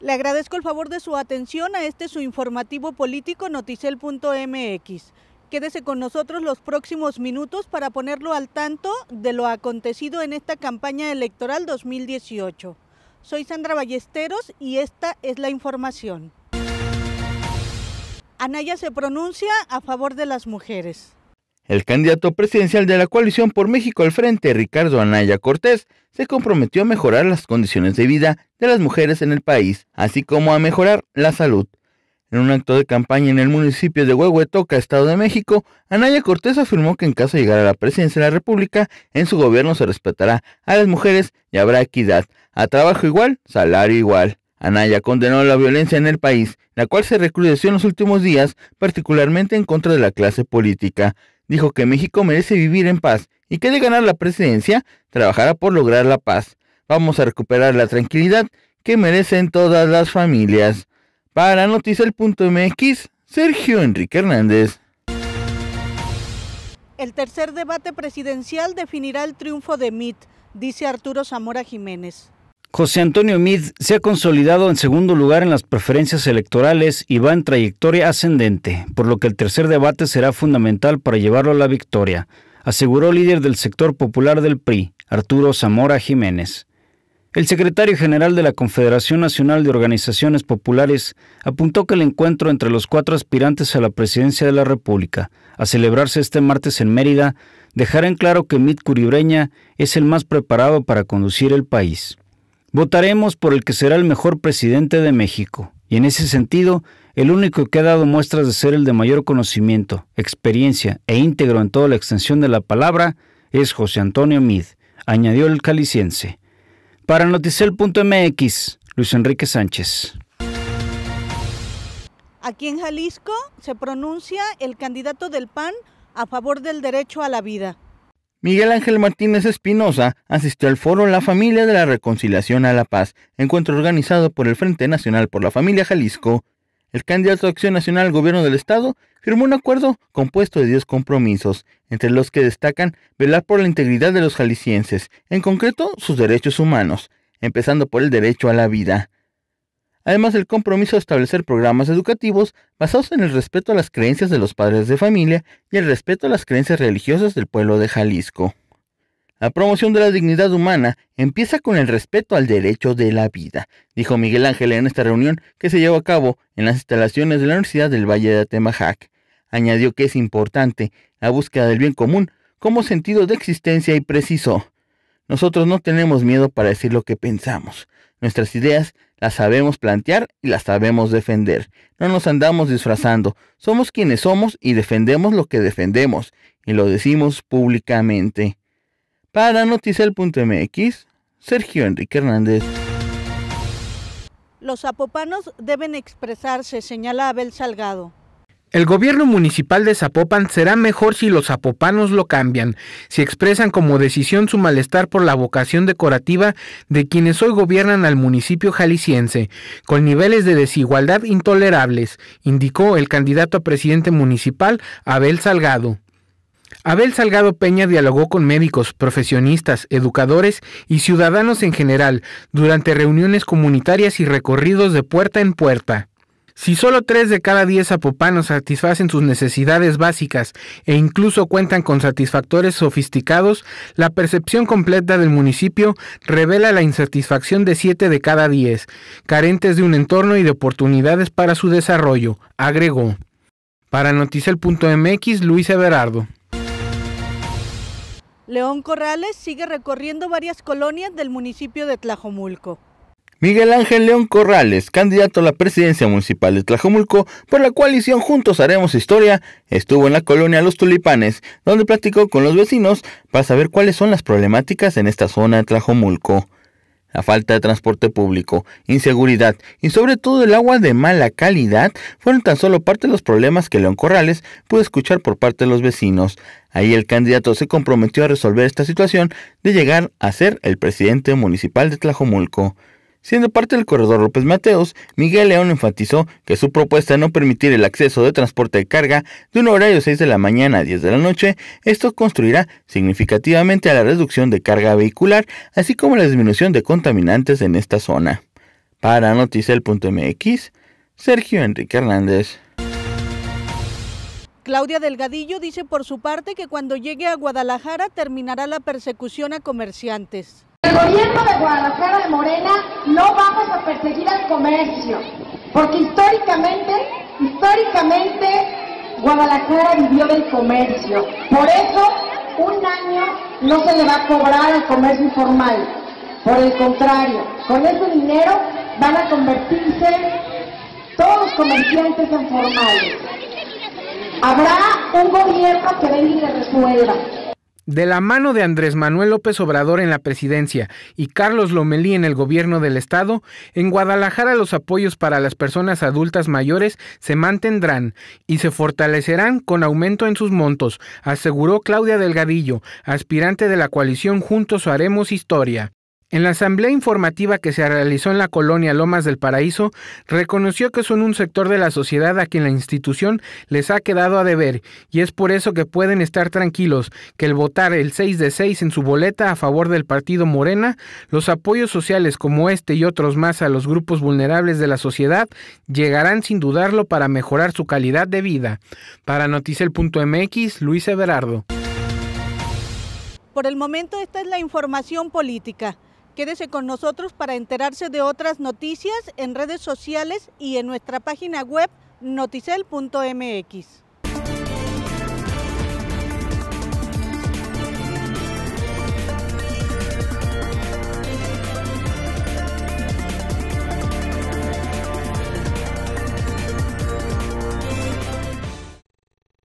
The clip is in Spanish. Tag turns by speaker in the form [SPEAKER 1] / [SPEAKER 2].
[SPEAKER 1] Le agradezco el favor de su atención a este su informativo político noticel.mx. Quédese con nosotros los próximos minutos para ponerlo al tanto de lo acontecido en esta campaña electoral 2018. Soy Sandra Ballesteros y esta es la información. Anaya se pronuncia a favor de las mujeres.
[SPEAKER 2] El candidato presidencial de la coalición por México al frente, Ricardo Anaya Cortés, se comprometió a mejorar las condiciones de vida de las mujeres en el país, así como a mejorar la salud. En un acto de campaña en el municipio de Huehuetoca, Estado de México, Anaya Cortés afirmó que en caso de llegar a la presidencia de la República, en su gobierno se respetará a las mujeres y habrá equidad, a trabajo igual, salario igual. Anaya condenó la violencia en el país, la cual se recrudeció en los últimos días, particularmente en contra de la clase política dijo que México merece vivir en paz y que de ganar la presidencia trabajará por lograr la paz. Vamos a recuperar la tranquilidad que merecen todas las familias. Para Noticel.mx, Sergio Enrique
[SPEAKER 3] Hernández.
[SPEAKER 1] El tercer debate presidencial definirá el triunfo de MIT, dice Arturo Zamora Jiménez.
[SPEAKER 3] José Antonio Mid se ha consolidado en segundo lugar en las preferencias electorales y va en trayectoria ascendente, por lo que el tercer debate será fundamental para llevarlo a la victoria, aseguró el líder del sector popular del PRI, Arturo Zamora Jiménez. El secretario general de la Confederación Nacional de Organizaciones Populares apuntó que el encuentro entre los cuatro aspirantes a la presidencia de la República, a celebrarse este martes en Mérida, dejará en claro que Mid Curibreña es el más preparado para conducir el país. Votaremos por el que será el mejor presidente de México, y en ese sentido, el único que ha dado muestras de ser el de mayor conocimiento, experiencia e íntegro en toda la extensión de la palabra es José Antonio Mid, añadió el caliciense. Para Noticel.mx, Luis Enrique Sánchez.
[SPEAKER 1] Aquí en Jalisco se pronuncia el candidato del PAN a favor del derecho a la vida.
[SPEAKER 3] Miguel Ángel Martínez
[SPEAKER 2] Espinosa asistió al foro La Familia de la Reconciliación a la Paz, encuentro organizado por el Frente Nacional por la Familia Jalisco. El candidato a Acción Nacional al Gobierno del Estado firmó un acuerdo compuesto de 10 compromisos, entre los que destacan velar por la integridad de los jaliscienses, en concreto sus derechos humanos, empezando por el derecho a la vida, además el compromiso de establecer programas educativos basados en el respeto a las creencias de los padres de familia y el respeto a las creencias religiosas del pueblo de Jalisco. La promoción de la dignidad humana empieza con el respeto al derecho de la vida, dijo Miguel Ángel en esta reunión que se llevó a cabo en las instalaciones de la Universidad del Valle de Atemajac. Añadió que es importante la búsqueda del bien común como sentido de existencia y precisó, nosotros no tenemos miedo para decir lo que pensamos. Nuestras ideas las sabemos plantear y las sabemos defender. No nos andamos disfrazando. Somos quienes somos y defendemos lo que defendemos. Y lo decimos públicamente. Para Noticel.mx, Sergio Enrique Hernández.
[SPEAKER 1] Los Apopanos deben expresarse, señala Abel Salgado.
[SPEAKER 4] El gobierno municipal de Zapopan será mejor si los zapopanos lo cambian, si expresan como decisión su malestar por la vocación decorativa de quienes hoy gobiernan al municipio jalisciense, con niveles de desigualdad intolerables, indicó el candidato a presidente municipal Abel Salgado. Abel Salgado Peña dialogó con médicos, profesionistas, educadores y ciudadanos en general durante reuniones comunitarias y recorridos de puerta en puerta. Si solo 3 de cada 10 zapopanos satisfacen sus necesidades básicas e incluso cuentan con satisfactores sofisticados, la percepción completa del municipio revela la insatisfacción de 7 de cada 10, carentes de un entorno y de oportunidades para su desarrollo, agregó. Para Noticel.mx, Luis Everardo.
[SPEAKER 1] León Corrales sigue recorriendo varias colonias del municipio de Tlajomulco.
[SPEAKER 4] Miguel Ángel León
[SPEAKER 2] Corrales, candidato a la presidencia municipal de Tlajomulco por la coalición Juntos Haremos Historia, estuvo en la colonia Los Tulipanes, donde platicó con los vecinos para saber cuáles son las problemáticas en esta zona de Tlajomulco. La falta de transporte público, inseguridad y sobre todo el agua de mala calidad fueron tan solo parte de los problemas que León Corrales pudo escuchar por parte de los vecinos. Ahí el candidato se comprometió a resolver esta situación de llegar a ser el presidente municipal de Tlajomulco. Siendo parte del corredor López Mateos, Miguel León enfatizó que su propuesta de no permitir el acceso de transporte de carga de un horario 6 de la mañana a 10 de la noche, esto construirá significativamente a la reducción de carga vehicular, así como la disminución de contaminantes en esta zona. Para Noticel.mx, Sergio Enrique Hernández.
[SPEAKER 1] Claudia Delgadillo dice por su parte que cuando llegue a Guadalajara terminará la persecución a comerciantes gobierno de Guadalajara de Morena no vamos a perseguir al comercio, porque históricamente, históricamente Guadalajara vivió del comercio. Por eso un año no se le va a cobrar al comercio informal. Por el contrario, con ese dinero van a convertirse todos los comerciantes en formales. Habrá un gobierno que venga y le resuelva.
[SPEAKER 4] De la mano de Andrés Manuel López Obrador en la presidencia y Carlos Lomelí en el gobierno del estado, en Guadalajara los apoyos para las personas adultas mayores se mantendrán y se fortalecerán con aumento en sus montos, aseguró Claudia Delgadillo, aspirante de la coalición Juntos Haremos Historia. En la asamblea informativa que se realizó en la colonia Lomas del Paraíso, reconoció que son un sector de la sociedad a quien la institución les ha quedado a deber, y es por eso que pueden estar tranquilos que el votar el 6 de 6 en su boleta a favor del partido Morena, los apoyos sociales como este y otros más a los grupos vulnerables de la sociedad llegarán sin dudarlo para mejorar su calidad de vida. Para Noticel.mx, Luis Everardo.
[SPEAKER 1] Por el momento esta es la información política. Quédese con nosotros para enterarse de otras noticias en redes sociales y en nuestra página web noticel.mx.